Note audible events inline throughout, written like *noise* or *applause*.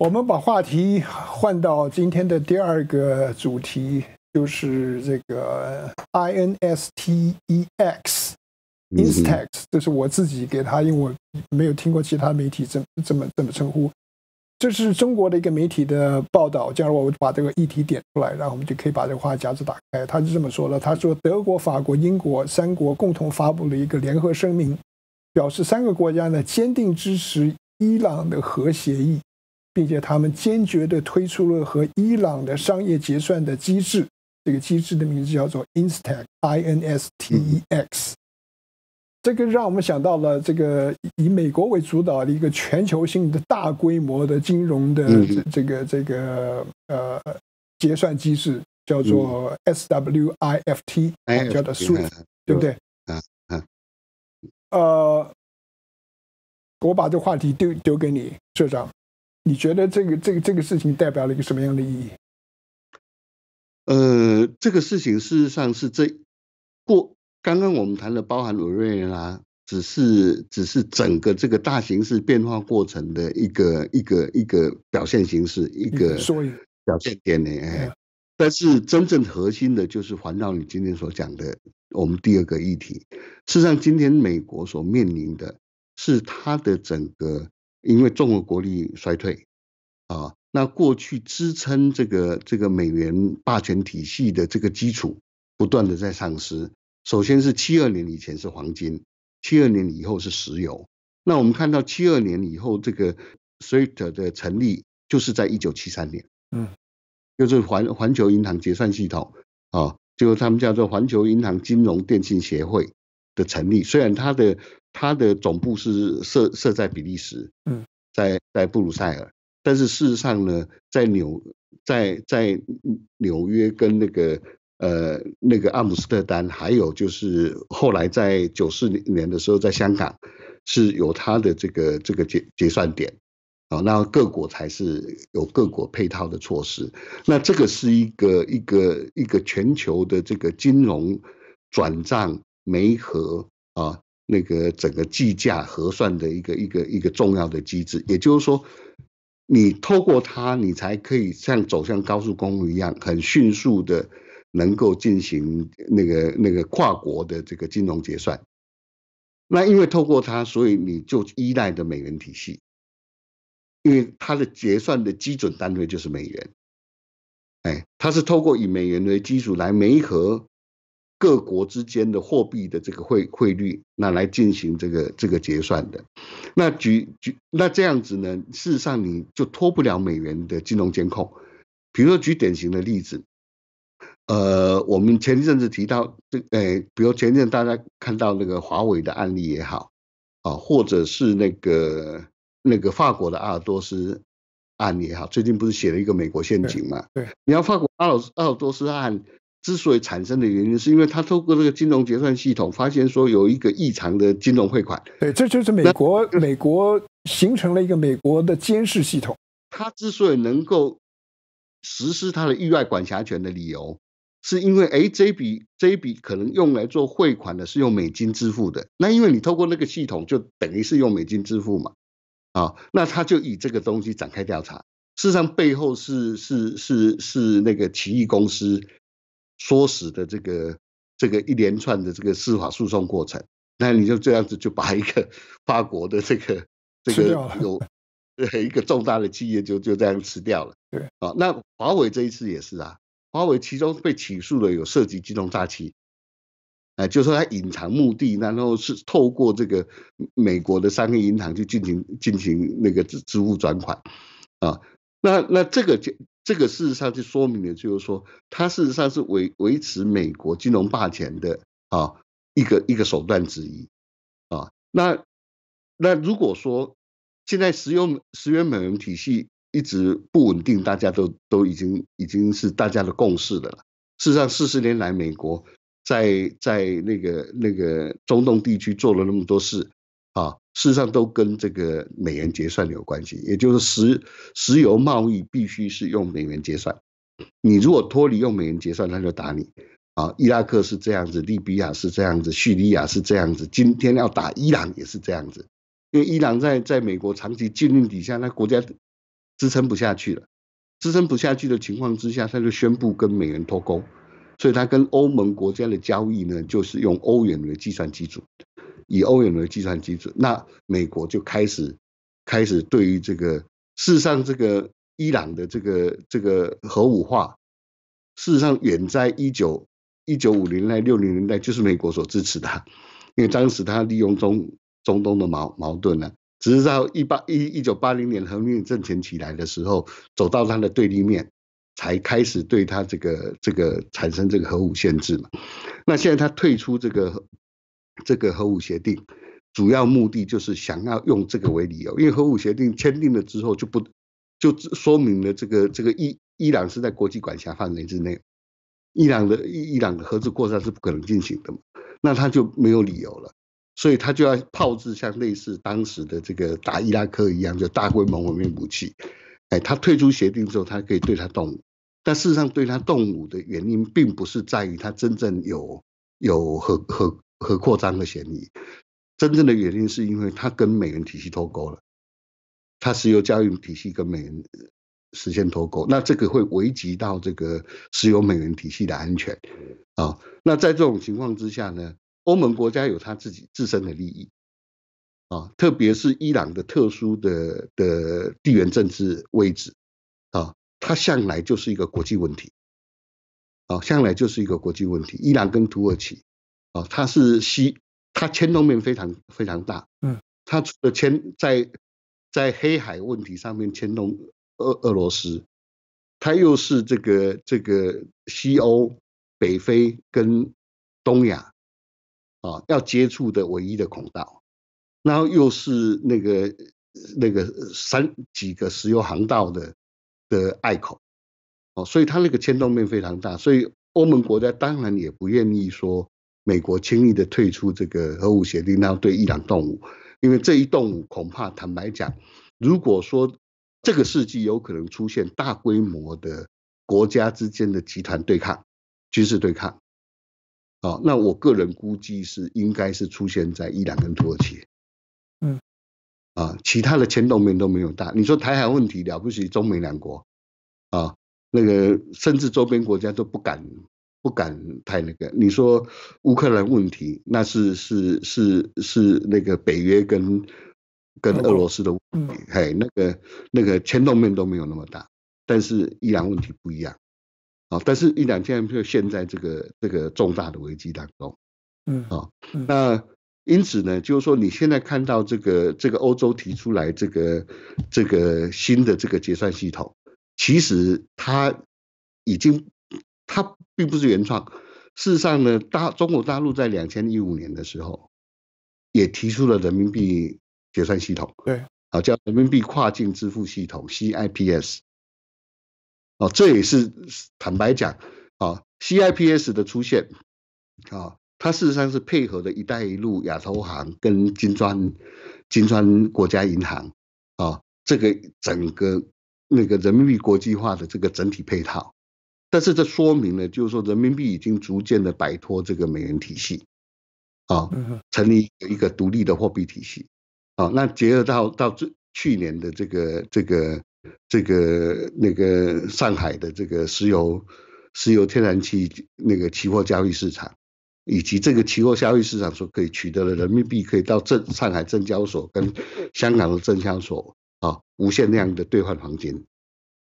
我们把话题换到今天的第二个主题，就是这个 INSTEX，INSTEX，这是我自己给他，因为我没有听过其他媒体么这么这么称呼。这是中国的一个媒体的报道，假如我把这个议题点出来，然后我们就可以把这个话匣子打开。他是这么说的：他说德国、法国、英国三国共同发布了一个联合声明，表示三个国家呢坚定支持伊朗的核协议。并且他们坚决地推出了和伊朗的商业结算的机制，这个机制的名字叫做 INSTEX，I-N-S-T-E-X。这个让我们想到了这个以美国为主导的一个全球性的大规模的金融的这这个这个呃结算机制，叫做 SWIFT，叫做速付，对不对？啊嗯。呃，我把这话题丢丢给你社长。你觉得这个这个这个事情代表了一个什么样的意义？呃，这个事情事实上是这过刚刚我们谈的包含委瑞拉，只是只是整个这个大形势变化过程的一个一个一个表现形式，一个表现点呢。哎，但是真正核心的就是环绕你今天所讲的我们第二个议题。事实上，今天美国所面临的是它的整个。因为中国国力衰退，啊，那过去支撑这个这个美元霸权体系的这个基础不断的在丧失。首先是七二年以前是黄金，七二年以后是石油。那我们看到七二年以后这个 SWIFT 的成立，就是在一九七三年，嗯，就是环环球银行结算系统，啊，就他们叫做环球银行金融电信协会。的成立，虽然它的它的总部是设设在比利时，嗯，在在布鲁塞尔，但是事实上呢，在纽在在纽约跟那个呃那个阿姆斯特丹，还有就是后来在九四年的时候，在香港是有它的这个这个结结算点，啊，那各国才是有各国配套的措施，那这个是一个一个一个全球的这个金融转账。煤和啊，那个整个计价核算的一个一个一个重要的机制，也就是说，你透过它，你才可以像走向高速公路一样，很迅速的能够进行那个那个跨国的这个金融结算。那因为透过它，所以你就依赖的美元体系，因为它的结算的基准单位就是美元。哎，它是透过以美元为基础来媒合各国之间的货币的这个汇汇率，那来进行这个这个结算的，那举举那这样子呢，事实上你就脱不了美元的金融监控。比如说举典型的例子，呃，我们前一阵子提到这，哎，比如前一阵大家看到那个华为的案例也好，啊，或者是那个那个法国的阿尔多斯案也好，最近不是写了一个美国陷阱嘛？对，你要法国阿尔阿尔多斯案。之所以产生的原因，是因为他透过这个金融结算系统发现说有一个异常的金融汇款。对，这就是美国美国形成了一个美国的监视系统。他之所以能够实施他的域外管辖权的理由，是因为哎，这笔这笔可能用来做汇款的是用美金支付的。那因为你透过那个系统，就等于是用美金支付嘛。啊，那他就以这个东西展开调查。事实上，背后是是是是那个奇异公司。唆使的这个这个一连串的这个司法诉讼过程，那你就这样子就把一个 *laughs* 法国的这个这个有一个重大的企业就就这样吃掉了。对啊，那华为这一次也是啊，华为其中被起诉的有涉及金融诈欺，啊，就说他隐藏目的，然后是透过这个美国的商业银行去进行进行那个支支付转款啊，那那这个就。这个事实上就说明了，就是说，它事实上是维维持美国金融霸权的啊一个一个手段之一啊。那那如果说现在石油石油美元体系一直不稳定，大家都都已经已经是大家的共识的了。事实上，四十年来，美国在在那个那个中东地区做了那么多事。事实上都跟这个美元结算有关系，也就是石石油贸易必须是用美元结算。你如果脱离用美元结算，他就打你。啊，伊拉克是这样子，利比亚是这样子，叙利亚是这样子。今天要打伊朗也是这样子，因为伊朗在在美国长期禁运底下，那国家支撑不下去了，支撑不下去的情况之下，他就宣布跟美元脱钩，所以他跟欧盟国家的交易呢，就是用欧元为计算基础。以欧元为计算基准，那美国就开始开始对于这个事实上，这个伊朗的这个这个核武化，事实上远在一九一九五零代六零年代就是美国所支持的，因为当时他利用中中东的矛矛盾呢，直到一八一一九八零年和平政权起来的时候，走到他的对立面，才开始对他这个这个产生这个核武限制嘛。那现在他退出这个。这个核武协定主要目的就是想要用这个为理由，因为核武协定签订了之后就不就说明了这个这个伊伊朗是在国际管辖范围之内，伊朗的伊朗的核子扩散是不可能进行的嘛，那他就没有理由了，所以他就要炮制像类似当时的这个打伊拉克一样，就大规模毁灭武器，哎，他退出协定之后，他可以对他动武，但事实上对他动武的原因并不是在于他真正有有核核。和扩张的嫌疑，真正的原因是因为它跟美元体系脱钩了，它石油交易体系跟美元实现脱钩，那这个会危及到这个石油美元体系的安全，啊，那在这种情况之下呢，欧盟国家有他自己自身的利益，啊，特别是伊朗的特殊的的地缘政治位置，啊，它向来就是一个国际问题，啊，向来就是一个国际问题，伊朗跟土耳其。哦，它是西，它牵动面非常非常大。嗯，它除了牵在在黑海问题上面牵动俄俄罗斯，它又是这个这个西欧、北非跟东亚啊要接触的唯一的孔道，然后又是那个那个三几个石油航道的的隘口。哦，所以它那个牵动面非常大，所以欧盟国家当然也不愿意说。美国轻易的退出这个核武协定，然后对伊朗动武，因为这一动武恐怕坦白讲，如果说这个世纪有可能出现大规模的国家之间的集团对抗、军事对抗，啊，那我个人估计是应该是出现在伊朗跟土耳其，嗯，啊，其他的牵动面都没有大。你说台海问题了不起，中美两国，啊，那个甚至周边国家都不敢。不敢太那个，你说乌克兰问题，那是是是是那个北约跟跟俄罗斯的，嘿，那个那个牵动面都没有那么大，但是伊朗问题不一样，啊，但是伊朗现在就陷在这个这个重大的危机当中，嗯，好，那因此呢，就是说你现在看到这个这个欧洲提出来这个这个新的这个结算系统，其实它已经。它并不是原创。事实上呢，大中国大陆在两千一五年的时候，也提出了人民币结算系统，对，啊，叫人民币跨境支付系统 CIPS。哦，这也是坦白讲，啊 CIPS 的出现，啊它事实上是配合的一带一路”亚投行跟金砖金砖国家银行，啊这个整个那个人民币国际化的这个整体配套。但是这说明了，就是说人民币已经逐渐的摆脱这个美元体系，啊，成立一个独立的货币体系，啊，那结合到到这去年的这个这个这个那个上海的这个石油、石油天然气那个期货交易市场，以及这个期货交易市场所可以取得的人民币，可以到证上海证交所跟香港的证交所啊，无限量的兑换黄金。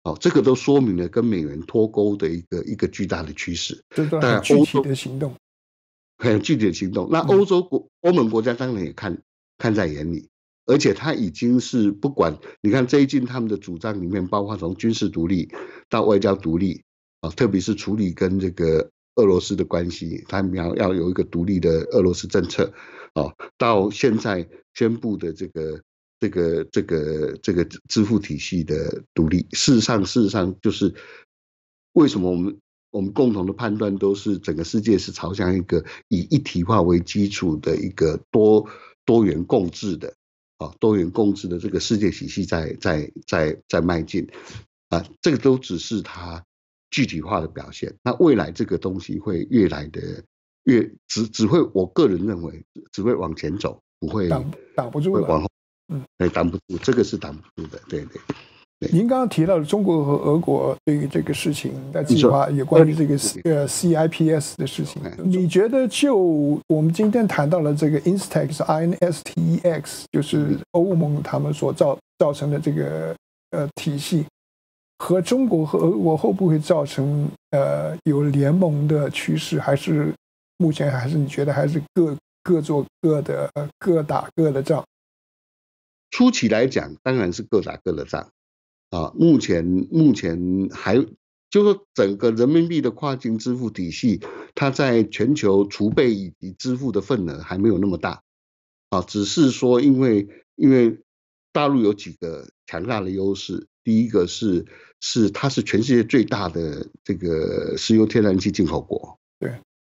好，这个都说明了跟美元脱钩的一个一个巨大的趋势。对对具体的行动，*laughs* 很有具体的行动。那欧洲国欧盟国家当然也看看在眼里，而且他已经是不管你看最近他们的主张里面，包括从军事独立到外交独立啊，特别是处理跟这个俄罗斯的关系，他们要要有一个独立的俄罗斯政策啊，到现在宣布的这个。这个这个这个支付体系的独立，事实上事实上就是为什么我们我们共同的判断都是整个世界是朝向一个以一体化为基础的一个多多元共治的啊多元共治的这个世界体系在在在在迈进啊这个都只是它具体化的表现。那未来这个东西会越来的越只只会我个人认为只会往前走，不会挡挡不住往后。嗯，哎，挡不住，这个是挡不住的，对对对。您刚刚提到了中国和俄国对于这个事情的计划，有关于这个呃 CIPS 的事情。你觉得就我们今天谈到了这个 Instex，I N S T E X，就是欧盟他们所造造成的这个呃体系，和中国和俄国会不会造成呃有联盟的趋势？还是目前还是你觉得还是各各做各的，各打各的仗？初期来讲，当然是各打各的仗啊。目前目前还就是整个人民币的跨境支付体系，它在全球储备以及支付的份额还没有那么大啊。只是说，因为因为大陆有几个强大的优势，第一个是是它是全世界最大的这个石油天然气进口国，对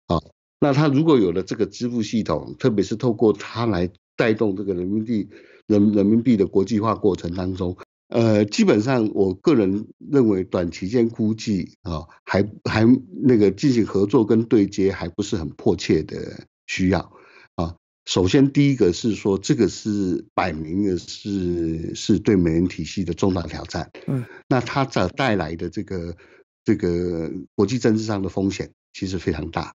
啊。那它如果有了这个支付系统，特别是透过它来。带动这个人民币、人人民币的国际化过程当中，呃，基本上我个人认为，短期间估计啊，还还那个进行合作跟对接还不是很迫切的需要，啊，首先第一个是说，这个是摆明的是是对美元体系的重大挑战，嗯，那它带带来的这个这个国际政治上的风险其实非常大，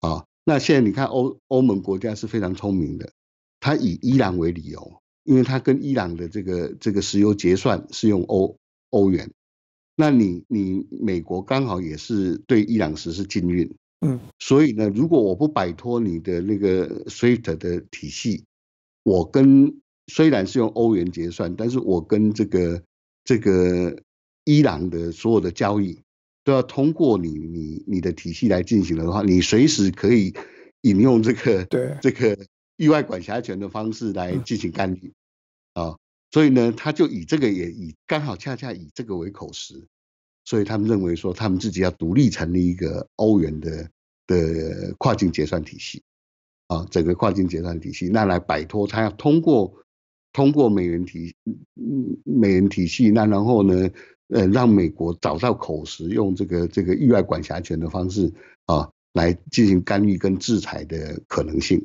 啊，那现在你看欧欧盟国家是非常聪明的。他以伊朗为理由，因为他跟伊朗的这个这个石油结算是用欧欧元，那你你美国刚好也是对伊朗实施禁运，嗯，所以呢，如果我不摆脱你的那个 SWIFT 的体系，我跟虽然是用欧元结算，但是我跟这个这个伊朗的所有的交易都要通过你你你的体系来进行了的话，你随时可以引用这个对这个。域外管辖权的方式来进行干预啊，所以呢，他就以这个也以刚好恰恰以这个为口实，所以他们认为说，他们自己要独立成立一个欧元的的跨境结算体系啊，整个跨境结算体系，那来摆脱他要通过通过美元体美元体系，那然后呢，呃，让美国找到口实，用这个这个域外管辖权的方式啊来进行干预跟制裁的可能性。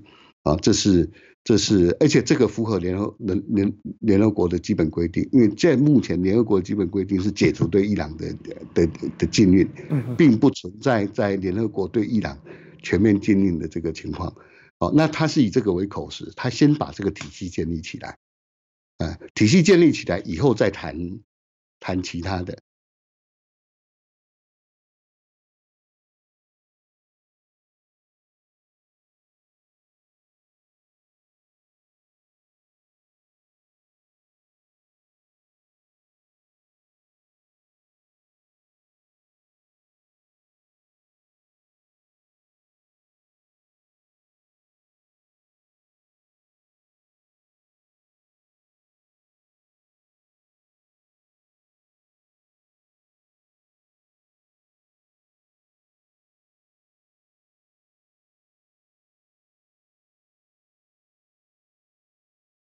啊，这是，这是，而且这个符合联合联联联合国的基本规定，因为在目前联合国基本规定是解除对伊朗的的的禁运，并不存在在联合国对伊朗全面禁运的这个情况。哦，那他是以这个为口实，他先把这个体系建立起来，啊，体系建立起来以后再谈，谈其他的。